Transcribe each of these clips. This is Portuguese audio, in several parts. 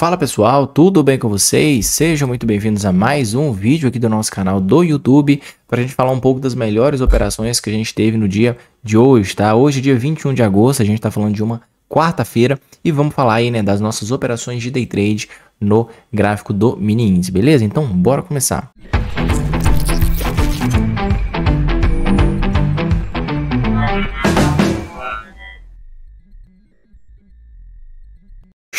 Fala pessoal, tudo bem com vocês? Sejam muito bem-vindos a mais um vídeo aqui do nosso canal do YouTube para a gente falar um pouco das melhores operações que a gente teve no dia de hoje, tá? Hoje, dia 21 de agosto, a gente está falando de uma quarta-feira e vamos falar aí né, das nossas operações de day trade no gráfico do mini índice, beleza? Então, bora começar. Música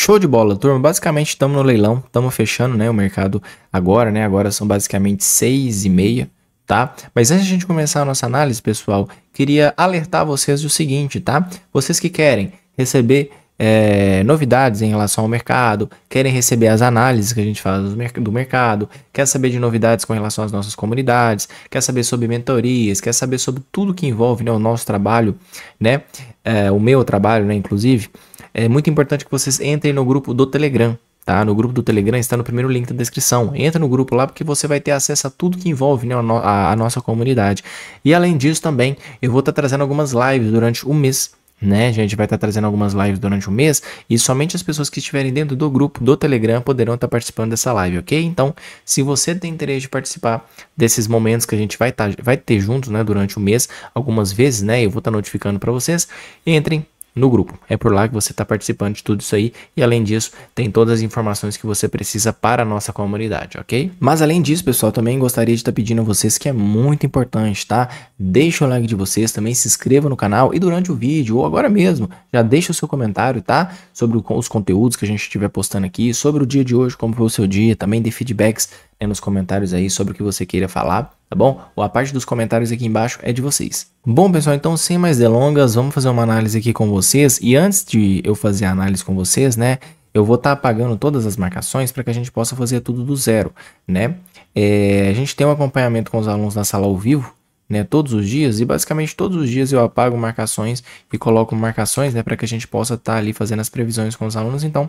Show de bola, turma. Basicamente estamos no leilão, estamos fechando né, o mercado agora, né? Agora são basicamente 6 e meia, tá? Mas antes de a gente começar a nossa análise, pessoal, queria alertar vocês do seguinte, tá? Vocês que querem receber é, novidades em relação ao mercado, querem receber as análises que a gente faz do mercado, quer saber de novidades com relação às nossas comunidades, quer saber sobre mentorias, quer saber sobre tudo que envolve né, o nosso trabalho, né? É, o meu trabalho, né, inclusive é muito importante que vocês entrem no grupo do Telegram. Tá? No grupo do Telegram está no primeiro link da descrição. Entra no grupo lá porque você vai ter acesso a tudo que envolve né, a, a, nossa comunidade. E além disso também, eu vou estar tá trazendo algumas lives durante o mês. Né? A gente vai estar tá trazendo algumas lives durante o mês e somente as pessoas que estiverem dentro do grupo do Telegram poderão estar tá participando dessa live, ok? Então, se você tem interesse de participar desses momentos que a gente vai, tá, vai ter juntos né, durante o mês, algumas vezes, né? Eu vou estar notificando para vocês. Entrem no grupo. É por lá que você está participando de tudo isso aí e além disso tem todas as informações que você precisa para a nossa comunidade, ok? Mas além disso, pessoal, também gostaria de estar tá pedindo a vocês que é muito importante, tá? Deixa o like de vocês, também se inscreva no canal e durante o vídeo ou agora mesmo já deixa o seu comentário, tá? Sobre os conteúdos que a gente estiver postando aqui, sobre o dia de hoje, como foi o seu dia, também de feedbacks é nos comentários aí sobre o que você queira falar, tá bom? Ou a parte dos comentários aqui embaixo é de vocês. Bom, pessoal, então sem mais delongas, vamos fazer uma análise aqui com vocês. E antes de eu fazer a análise com vocês, né, eu vou estar tá apagando todas as marcações para que a gente possa fazer tudo do zero, né? É, a gente tem um acompanhamento com os alunos na sala ao vivo, né, todos os dias e basicamente todos os dias eu apago marcações e coloco marcações, né, para que a gente possa estar tá ali fazendo as previsões com os alunos, então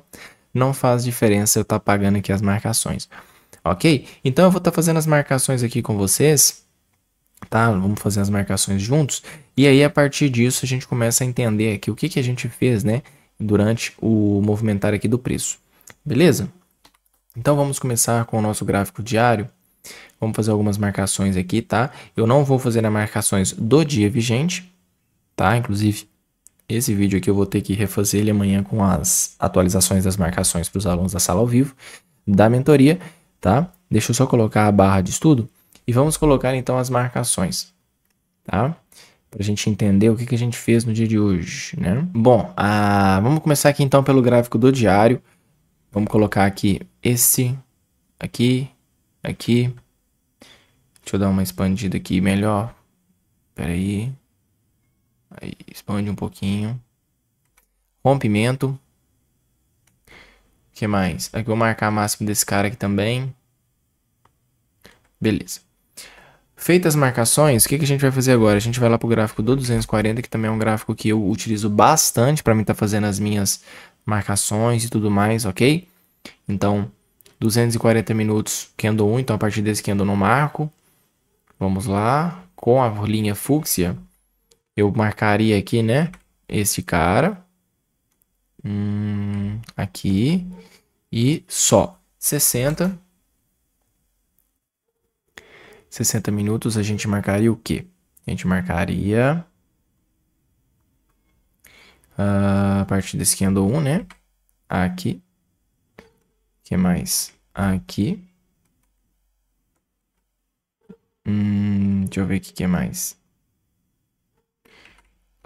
não faz diferença eu estar tá apagando aqui as marcações ok? Então eu vou estar tá fazendo as marcações aqui com vocês, tá? Vamos fazer as marcações juntos. E aí, a partir disso, a gente começa a entender aqui o que, que a gente fez, né? Durante o movimentar aqui do preço, beleza? Então vamos começar com o nosso gráfico diário. Vamos fazer algumas marcações aqui, tá? Eu não vou fazer as marcações do dia vigente, tá? Inclusive, esse vídeo aqui eu vou ter que refazer ele amanhã com as atualizações das marcações para os alunos da sala ao vivo da mentoria tá? Deixa eu só colocar a barra de estudo e vamos colocar então as marcações, tá? Para a gente entender o que, que a gente fez no dia de hoje, né? Bom, a... vamos começar aqui então pelo gráfico do diário. Vamos colocar aqui esse, aqui, aqui. Deixa eu dar uma expandida aqui melhor. Espera aí. aí expande um pouquinho. Rompimento que mais? Aqui é vou marcar a máximo desse cara aqui também. Beleza. Feitas as marcações, o que, que a gente vai fazer agora? A gente vai lá para o gráfico do 240, que também é um gráfico que eu utilizo bastante para mim estar tá fazendo as minhas marcações e tudo mais, ok? Então, 240 minutos andou 1, então a partir desse andou não marco. Vamos lá, com a linha fúcsia, eu marcaria aqui, né, Esse cara. Hum, aqui. E só. 60. 60 minutos a gente marcaria o quê? A gente marcaria. Ah, a partir desse que 1, né? Aqui. O que mais? Aqui. Hum, deixa eu ver o que, que é mais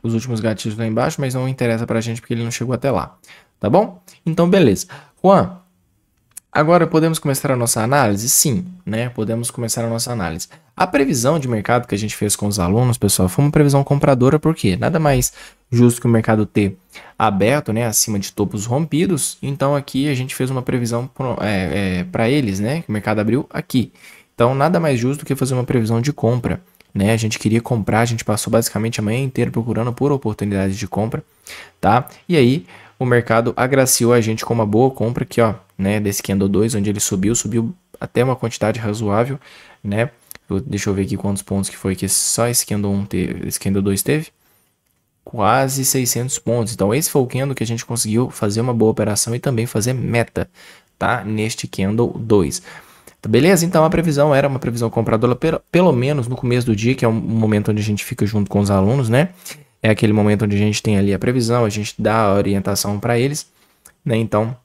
os últimos gatilhos lá embaixo, mas não interessa pra gente porque ele não chegou até lá, tá bom? Então, beleza. Juan, agora podemos começar a nossa análise? Sim, né? Podemos começar a nossa análise. A previsão de mercado que a gente fez com os alunos, pessoal, foi uma previsão compradora, porque nada mais justo que o mercado ter aberto, né, acima de topos rompidos. Então aqui a gente fez uma previsão para é, é, eles, né, que o mercado abriu aqui. Então nada mais justo do que fazer uma previsão de compra né? A gente queria comprar, a gente passou basicamente a manhã inteira procurando por oportunidades de compra, tá? E aí o mercado agraciou a gente com uma boa compra aqui, ó, né, desse candle 2, onde ele subiu, subiu até uma quantidade razoável, né? Eu, deixa eu ver aqui quantos pontos que foi que só esse candle 1 teve, esse candle 2 teve. Quase 600 pontos. Então esse foi o candle que a gente conseguiu fazer uma boa operação e também fazer meta, tá? Neste candle 2. Tá beleza? Então a previsão era uma previsão compradora, pelo menos no começo do dia, que é um momento onde a gente fica junto com os alunos, né? É aquele momento onde a gente tem ali a previsão, a gente dá a orientação para eles, né? Então,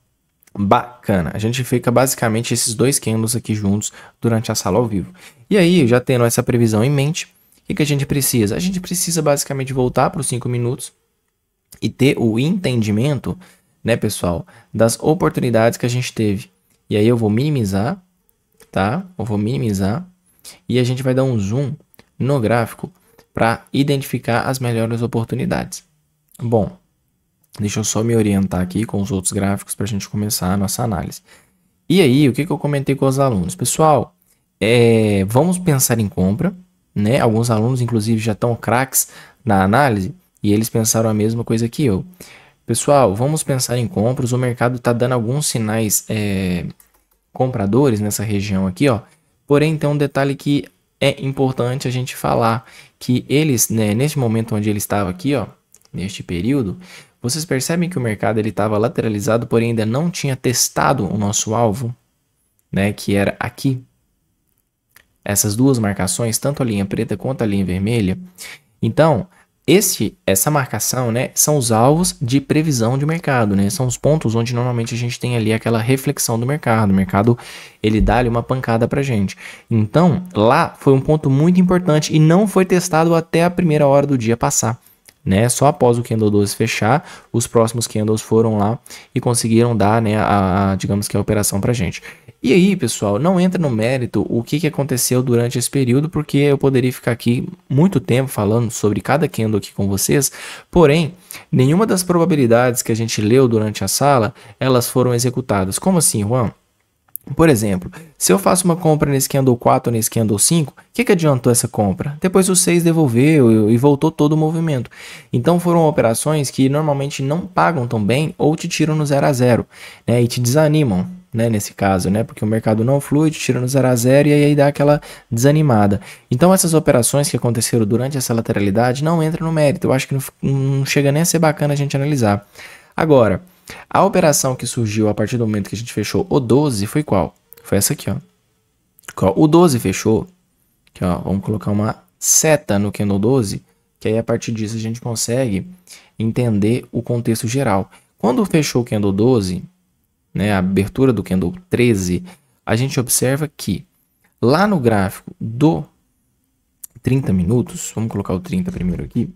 bacana. A gente fica basicamente esses dois candles aqui juntos durante a sala ao vivo. E aí, já tendo essa previsão em mente, o que, que a gente precisa? A gente precisa basicamente voltar para os 5 minutos e ter o entendimento, né, pessoal, das oportunidades que a gente teve. E aí eu vou minimizar tá? Eu vou minimizar e a gente vai dar um zoom no gráfico para identificar as melhores oportunidades. Bom, deixa eu só me orientar aqui com os outros gráficos para a gente começar a nossa análise. E aí, o que, que eu comentei com os alunos? Pessoal, é, vamos pensar em compra, né? Alguns alunos, inclusive, já estão craques na análise e eles pensaram a mesma coisa que eu. Pessoal, vamos pensar em compras. O mercado está dando alguns sinais é, compradores nessa região aqui, ó. Porém, tem um detalhe que é importante a gente falar que eles, né, neste momento onde ele estava aqui, ó, neste período, vocês percebem que o mercado ele estava lateralizado, porém ainda não tinha testado o nosso alvo, né, que era aqui. Essas duas marcações, tanto a linha preta quanto a linha vermelha. Então, esse, essa marcação, né, são os alvos de previsão de mercado, né? São os pontos onde normalmente a gente tem ali aquela reflexão do mercado. O mercado ele dá ali uma pancada pra gente. Então, lá foi um ponto muito importante e não foi testado até a primeira hora do dia passar. Né? Só após o candle 12 fechar, os próximos candles foram lá e conseguiram dar, né, a, a digamos que a operação pra gente. E aí, pessoal, não entra no mérito o que, que aconteceu durante esse período, porque eu poderia ficar aqui muito tempo falando sobre cada candle aqui com vocês, porém, nenhuma das probabilidades que a gente leu durante a sala, elas foram executadas. Como assim, Juan? Por exemplo, se eu faço uma compra nesse candle 4 ou nesse candle 5, o que, que adiantou essa compra? Depois o 6 devolveu e voltou todo o movimento. Então foram operações que normalmente não pagam tão bem ou te tiram no 0 a 0 né, e te desanimam né, nesse caso, né, porque o mercado não flui, tira no zero a zero e aí dá aquela desanimada. Então essas operações que aconteceram durante essa lateralidade não entram no mérito, eu acho que não, não chega nem a ser bacana a gente analisar. Agora, a operação que surgiu a partir do momento que a gente fechou o 12 foi qual? Foi essa aqui, ó. O 12 fechou, aqui, ó, vamos colocar uma seta no candle 12, que aí a partir disso a gente consegue entender o contexto geral. Quando fechou o candle 12, né, a abertura do candle 13, a gente observa que lá no gráfico do 30 minutos, vamos colocar o 30 primeiro aqui.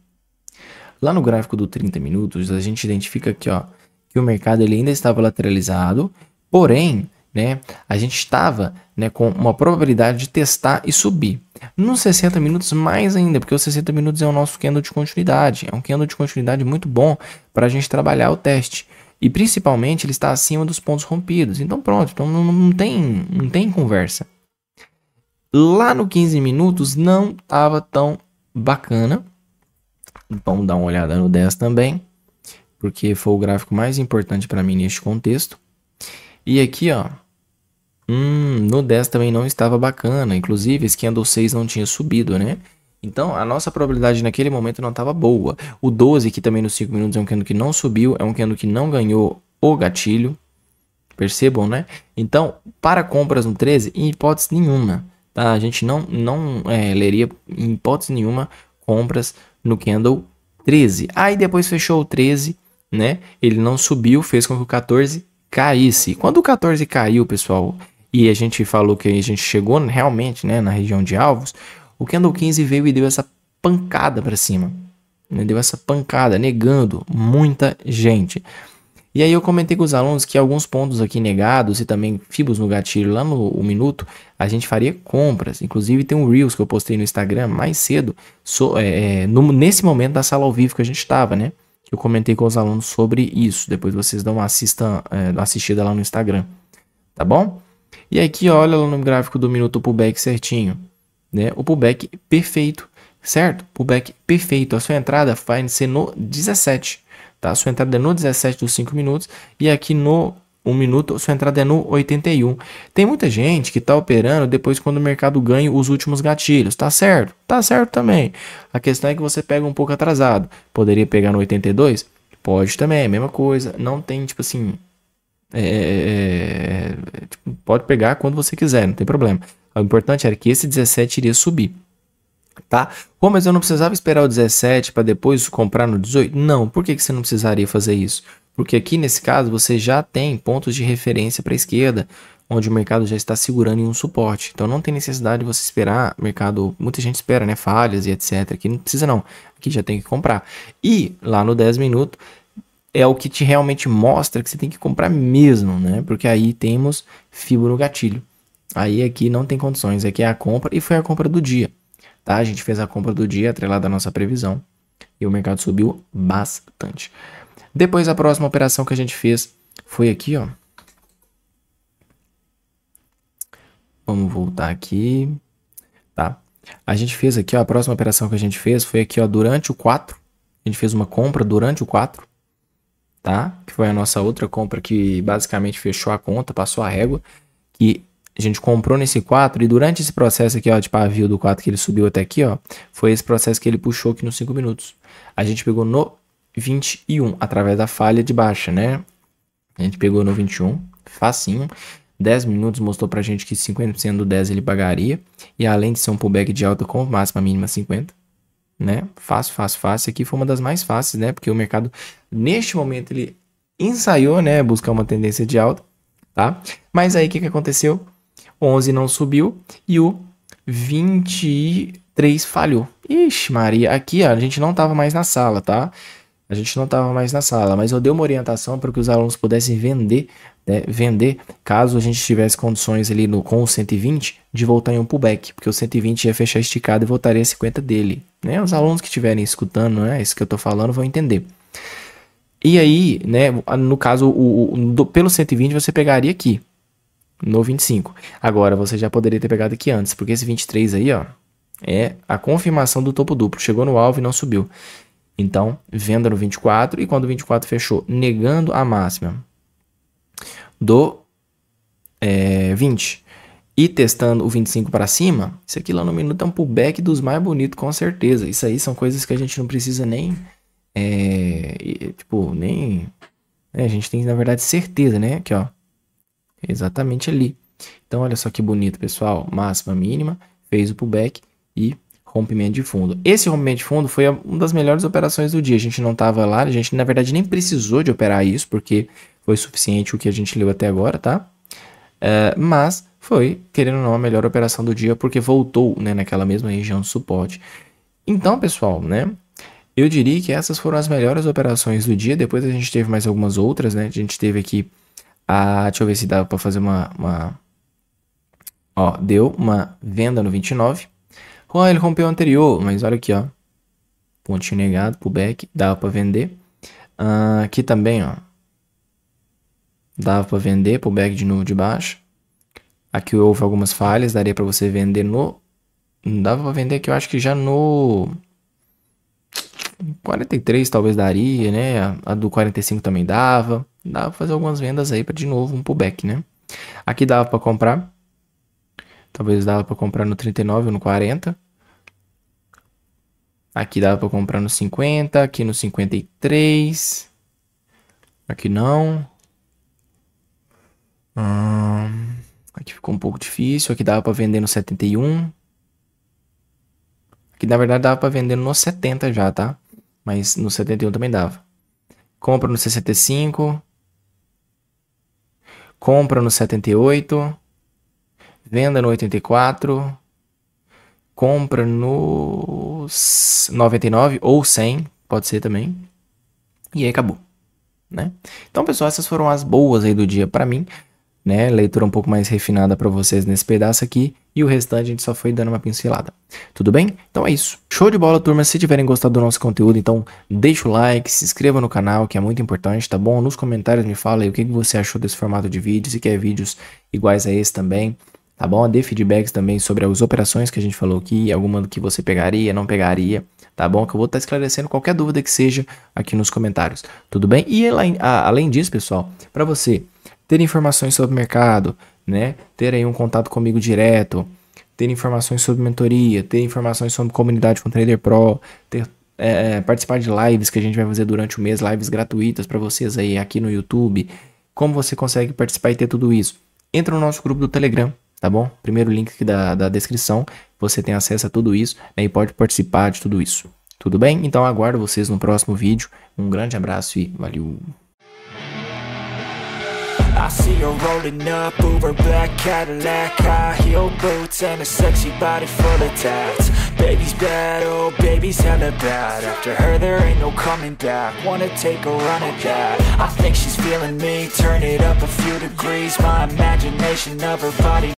Lá no gráfico do 30 minutos, a gente identifica aqui, ó, que o mercado ele ainda estava lateralizado, porém, né, a gente estava, né, com uma probabilidade de testar e subir. Nos 60 minutos mais ainda, porque os 60 minutos é o nosso candle de continuidade, é um candle de continuidade muito bom para a gente trabalhar o teste. E principalmente ele está acima dos pontos rompidos. Então pronto, então não, não tem, não tem conversa. Lá no 15 minutos não estava tão bacana. Vamos dar uma olhada no 10 também, porque foi o gráfico mais importante para mim neste contexto. E aqui, ó, hum, no 10 também não estava bacana. Inclusive, a skin 6 não tinha subido, né? Então, a nossa probabilidade naquele momento não estava boa. O 12, que também nos 5 minutos é um candle que não subiu, é um candle que não ganhou o gatilho. Percebam, né? Então, para compras no 13, em hipótese nenhuma. Tá? A gente não, não é, leria, em hipótese nenhuma, compras no candle 13. Aí depois fechou o 13, né? Ele não subiu, fez com que o 14 caísse. Quando o 14 caiu, pessoal, e a gente falou que a gente chegou realmente né, na região de alvos, o Candle 15 veio e deu essa pancada para cima. Né? Deu essa pancada, negando muita gente. E aí eu comentei com os alunos que alguns pontos aqui negados e também fibos no gatilho lá no minuto, a gente faria compras. Inclusive tem um Reels que eu postei no Instagram mais cedo, so, é, é no, nesse momento da sala ao vivo que a gente estava, né? Eu comentei com os alunos sobre isso. Depois vocês dão uma, é, uma assistida lá no Instagram. Tá bom? E aqui, olha lá no gráfico do minuto pullback certinho né? O pullback perfeito, certo? Pullback perfeito. A sua entrada vai ser no 17, tá? A sua entrada é no 17 dos 5 minutos e aqui no 1 minuto, a sua entrada é no 81. Tem muita gente que está operando depois quando o mercado ganha os últimos gatilhos, tá certo? Tá certo também. A questão é que você pega um pouco atrasado. Poderia pegar no 82? Pode também, é mesma coisa. Não tem, tipo assim, é, é, é, tipo, pode pegar quando você quiser, não tem problema. O importante era que esse 17 iria subir. Tá? Pô, mas eu não precisava esperar o 17 para depois comprar no 18? Não, por que, que você não precisaria fazer isso? Porque aqui nesse caso você já tem pontos de referência para a esquerda, onde o mercado já está segurando em um suporte. Então não tem necessidade de você esperar mercado, muita gente espera, né, falhas e etc. Aqui não precisa não. Aqui já tem que comprar. E lá no 10 minutos é o que te realmente mostra que você tem que comprar mesmo, né? Porque aí temos fibra no gatilho. Aí aqui é não tem condições, aqui é, é a compra e foi a compra do dia, tá? A gente fez a compra do dia atrelada à nossa previsão e o mercado subiu bastante. Depois a próxima operação que a gente fez foi aqui, ó. Vamos voltar aqui, tá? A gente fez aqui, ó, a próxima operação que a gente fez foi aqui, ó, durante o 4. A gente fez uma compra durante o 4 tá? Que foi a nossa outra compra que basicamente fechou a conta, passou a régua, que a gente comprou nesse 4 e durante esse processo aqui, ó, de pavio do 4 que ele subiu até aqui, ó, foi esse processo que ele puxou aqui nos 5 minutos. A gente pegou no 21 através da falha de baixa, né? A gente pegou no 21, facinho. 10 minutos mostrou pra gente que 50% do 10 ele pagaria. E além de ser um pullback de alta com máxima mínima 50, né? Fácil, fácil, fácil. Aqui foi uma das mais fáceis, né? Porque o mercado, neste momento, ele ensaiou, né? Buscar uma tendência de alta, tá? Mas aí, o que, que aconteceu? 11 não subiu e o 23 falhou. Ixi, Maria, aqui ó, a gente não tava mais na sala, tá? A gente não estava mais na sala, mas eu dei uma orientação para que os alunos pudessem vender, né, vender, caso a gente tivesse condições ali no com o 120 de voltar em um pullback, porque o 120 ia fechar esticado e voltaria a 50 dele. Né? Os alunos que estiverem escutando, né, isso que eu estou falando, vão entender. E aí, né, no caso, o, o do, pelo 120 você pegaria aqui, no 25. Agora, você já poderia ter pegado aqui antes, porque esse 23 aí, ó, é a confirmação do topo duplo. Chegou no alvo e não subiu. Então, venda no 24 e quando o 24 fechou, negando a máxima do é, 20 e testando o 25 para cima, isso aqui lá no minuto tá é um pullback dos mais bonitos, com certeza. Isso aí são coisas que a gente não precisa nem. É, tipo, nem. Né, a gente tem, na verdade, certeza, né? Aqui, ó. Exatamente ali. Então, olha só que bonito, pessoal. Máxima mínima, fez o pullback e rompimento de fundo. Esse rompimento de fundo foi uma das melhores operações do dia. A gente não estava lá, a gente na verdade nem precisou de operar isso, porque foi suficiente o que a gente leu até agora, tá? É, mas foi, querendo ou não, a melhor operação do dia, porque voltou né, naquela mesma região de suporte. Então, pessoal, né? Eu diria que essas foram as melhores operações do dia. Depois a gente teve mais algumas outras, né? A gente teve aqui a. Deixa eu ver se dá para fazer uma, uma. Ó, deu uma venda no 29. Ah, ele rompeu o anterior, mas olha aqui, ó. Pontinho negado, pullback, dava para vender. Ah, aqui também, ó. Dava para vender, pullback de novo de baixo. Aqui houve algumas falhas, daria para você vender no... Não dava para vender aqui, eu acho que já no... 43 talvez daria, né? A do 45 também dava. Dava pra fazer algumas vendas aí para de novo um pullback, né? Aqui dava para comprar. Talvez dava para comprar no 39 ou no 40. Aqui dava para comprar no 50, aqui no 53. Aqui não. Hum, aqui ficou um pouco difícil. Aqui dava para vender no 71. Aqui na verdade dava para vender no 70 já, tá? Mas no 71 também dava. Compra no 65. Compra no 78. Venda no 84 compra nos 99 ou 100, pode ser também. E aí acabou, né? Então, pessoal, essas foram as boas aí do dia para mim, né? Leitura um pouco mais refinada para vocês nesse pedaço aqui e o restante a gente só foi dando uma pincelada. Tudo bem? Então é isso. Show de bola, turma. Se tiverem gostado do nosso conteúdo, então deixa o like, se inscreva no canal, que é muito importante, tá bom? Nos comentários me fala aí o que você achou desse formato de vídeo, se quer vídeos iguais a esse também tá bom? Dê feedbacks também sobre as operações que a gente falou aqui, alguma que você pegaria, não pegaria, tá bom? Que eu vou estar tá esclarecendo qualquer dúvida que seja aqui nos comentários, tudo bem? E além disso, pessoal, para você ter informações sobre o mercado, né? Ter aí um contato comigo direto, ter informações sobre mentoria, ter informações sobre comunidade com Trader Pro, ter é, é participar de lives que a gente vai fazer durante o mês, lives gratuitas para vocês aí aqui no YouTube. Como você consegue participar e ter tudo isso? Entra no nosso grupo do Telegram, tá bom? Primeiro link da, da descrição, você tem acesso a tudo isso né, e pode participar de tudo isso. Tudo bem? Então aguardo vocês no próximo vídeo. Um grande abraço e valeu! I see her rolling up, Uber black Cadillac High heel boots and a sexy body full of tats Baby's bad, oh baby's hella bad After her there ain't no coming back Wanna take a run at that I think she's feeling me, turn it up a few degrees My imagination of her body